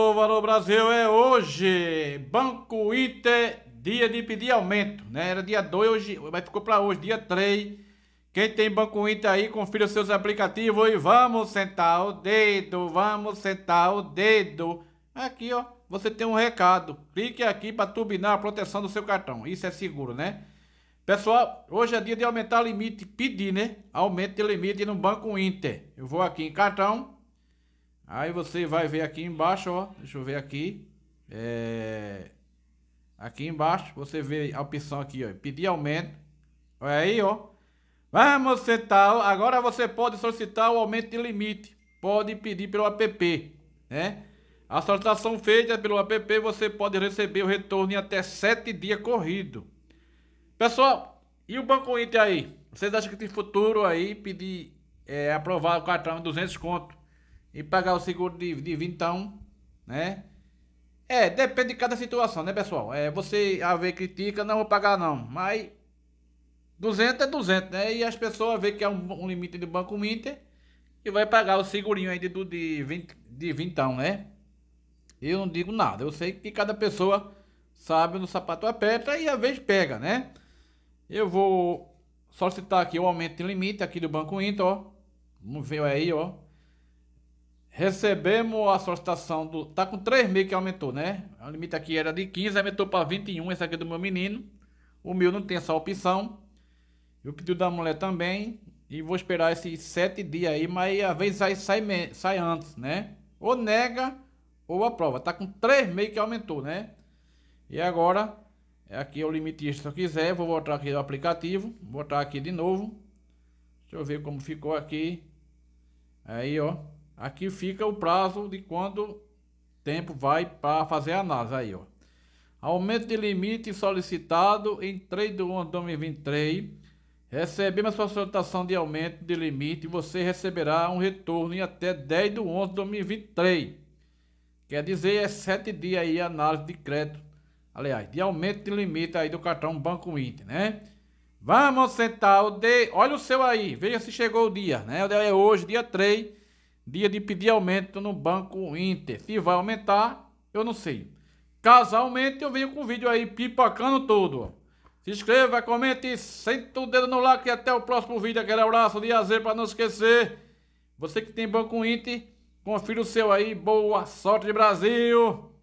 O Valor Brasil é hoje. Banco Inter, dia de pedir aumento, né? Era dia 2, hoje, mas ficou para hoje, dia 3. Quem tem Banco Inter aí, confira os seus aplicativos e vamos sentar o dedo, vamos sentar o dedo. Aqui, ó, você tem um recado. Clique aqui para turbinar a proteção do seu cartão. Isso é seguro, né? Pessoal, hoje é dia de aumentar limite, pedir, né? Aumento de limite no Banco Inter. Eu vou aqui em cartão, Aí você vai ver aqui embaixo, ó. Deixa eu ver aqui. É... Aqui embaixo, você vê a opção aqui, ó. Pedir aumento. Olha aí, ó. Vamos citar. Agora você pode solicitar o aumento de limite. Pode pedir pelo app, né? A solicitação feita pelo app, você pode receber o retorno em até 7 dias corrido. Pessoal, e o Banco Inter aí? Vocês acham que tem futuro aí pedir é, aprovar o cartão de 200 conto? e pagar o seguro de, de vintão, né? É, depende de cada situação, né, pessoal? É, você, a ver, critica, não vou pagar não, mas 200 é 200, né? E as pessoas vê que é um, um limite do Banco Inter e vai pagar o segurinho aí de, de, 20, de vintão, né? Eu não digo nada, eu sei que cada pessoa sabe no sapato aperta e a vez pega, né? Eu vou solicitar aqui o aumento de limite aqui do Banco Inter, ó. Vamos ver aí, ó. Recebemos a solicitação do. Tá com 3 mil que aumentou, né? O limite aqui era de 15, aumentou para 21. Esse aqui é do meu menino. O meu não tem essa opção. E o pedido da mulher também. E vou esperar esses 7 dias aí, mas às vezes aí sai, sai antes, né? Ou nega ou aprova. Tá com 3 mil que aumentou, né? E agora, aqui é o limite se eu quiser. Vou voltar aqui no aplicativo. Botar aqui de novo. Deixa eu ver como ficou aqui. Aí, ó. Aqui fica o prazo de quando tempo vai para fazer a análise aí, ó. Aumento de limite solicitado em 3 de 1 de 2023. Recebemos sua solicitação de aumento de limite e você receberá um retorno em até 10 de 11 de 2023. Quer dizer, é 7 dias aí a análise de crédito, aliás, de aumento de limite aí do cartão Banco Inter, né? Vamos sentar o D. Olha o seu aí, veja se chegou o dia, né? É hoje, dia 3 dia de pedir aumento no Banco Inter. Se vai aumentar, eu não sei. Caso aumente, eu venho com o vídeo aí pipocando todo. Se inscreva, comente, senta o dedo no like e até o próximo vídeo. Aquele abraço de azer para não esquecer. Você que tem Banco Inter, confira o seu aí. Boa sorte, Brasil!